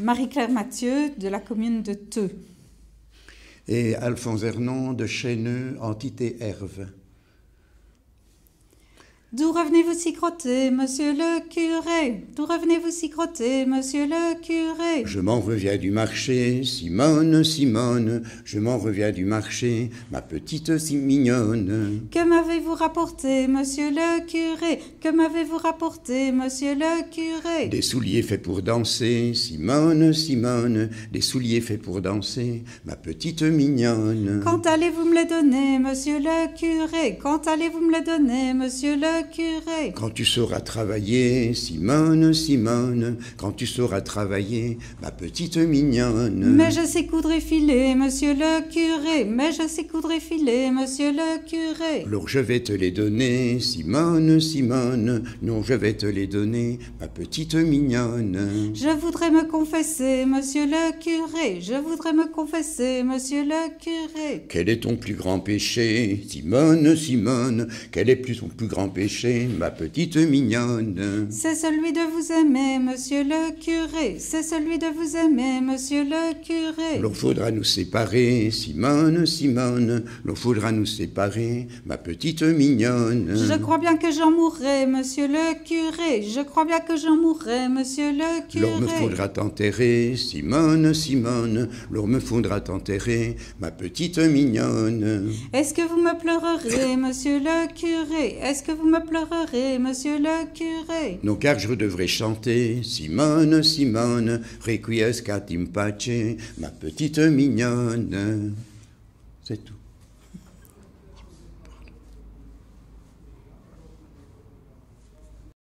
Marie-Claire Mathieu de la commune de Teux. Et Alphonse Hernon de Chêneux, entité Herve. D'où revenez-vous si crotté, monsieur le curé D'où revenez-vous si crotté, monsieur le curé Je m'en reviens du marché, Simone, Simone, je m'en reviens du marché, ma petite si mignonne. Que m'avez-vous rapporté, monsieur le curé Que m'avez-vous rapporté, monsieur le curé Des souliers faits pour danser, Simone, Simone, des souliers faits pour danser, ma petite mignonne. Quand allez-vous me les donner, monsieur le curé Quand allez-vous me les donner, monsieur le quand tu sauras travailler, Simone, Simone, quand tu sauras travailler, ma petite mignonne. Mais je sais coudre et filer, monsieur le curé, mais je sais coudre et filer, monsieur le curé. Alors je vais te les donner, Simone, Simone, non, je vais te les donner, ma petite mignonne. Je voudrais me confesser, monsieur le curé, je voudrais me confesser, monsieur le curé. Quel est ton plus grand péché, Simone, Simone, quel est plus ton plus grand péché ma petite mignonne. C'est celui de vous aimer, monsieur le curé. C'est celui de vous aimer, monsieur le curé. L'on faudra nous séparer, Simone, Simone. L'on faudra nous séparer, ma petite mignonne. Je crois bien que j'en mourrai, monsieur le curé. Je crois bien que j'en mourrai, monsieur le curé. L'on me faudra t'enterrer, Simone, Simone. L'on me faudra t'enterrer, ma petite mignonne. Est-ce que vous me pleurerez, monsieur le curé Est-ce que vous me pleurerai monsieur le curé. Non, car je devrais chanter Simone, Simone, requiescat in pace, ma petite mignonne. C'est tout.